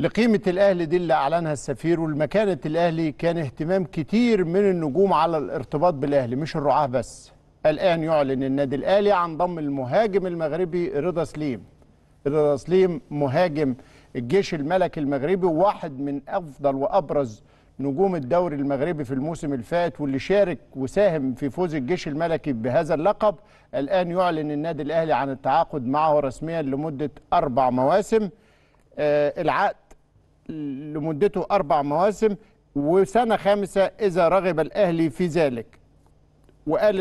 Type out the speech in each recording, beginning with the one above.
لقيمة الأهلي دي اللي أعلنها السفير والمكانة الأهلي كان اهتمام كتير من النجوم على الارتباط بالأهلي مش الرعاة بس الآن يعلن النادي الأهلي عن ضم المهاجم المغربي رضا سليم رضا سليم مهاجم الجيش الملكي المغربي وواحد من أفضل وأبرز نجوم الدوري المغربي في الموسم الفات واللي شارك وساهم في فوز الجيش الملكي بهذا اللقب الآن يعلن النادي الأهلي عن التعاقد معه رسميا لمدة أربع مواسم آه، العقد لمدته أربع مواسم وسنة خامسة إذا رغب الأهلي في ذلك وقال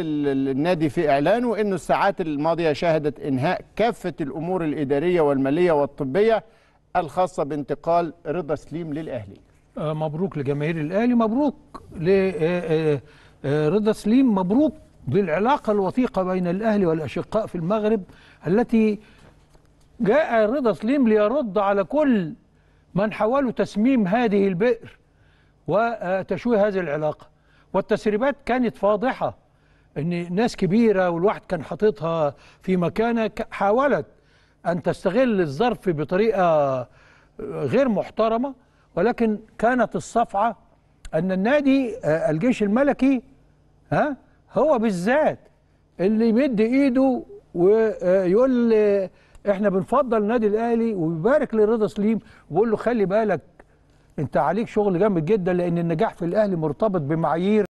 النادي في إعلانه أن الساعات الماضية شهدت إنهاء كافة الأمور الإدارية والمالية والطبية الخاصة بانتقال رضا سليم للأهلي آه، مبروك لجماهير الأهلي مبروك لرضا آه، آه، سليم مبروك للعلاقة الوثيقة بين الأهلي والأشقاء في المغرب التي جاء رضا سليم ليرد على كل من حاولوا تسميم هذه البئر وتشويه هذه العلاقة والتسريبات كانت فاضحة أن ناس كبيرة والواحد كان حاططها في مكانة حاولت أن تستغل الظرف بطريقة غير محترمة ولكن كانت الصفعة أن النادي آه، الجيش الملكي ها هو بالذات اللي يمد إيده ويقول احنا بنفضل النادي الاهلي وبيبارك لرضا سليم وبيقول له خلي بالك انت عليك شغل جامد جدا لان النجاح في الاهلي مرتبط بمعايير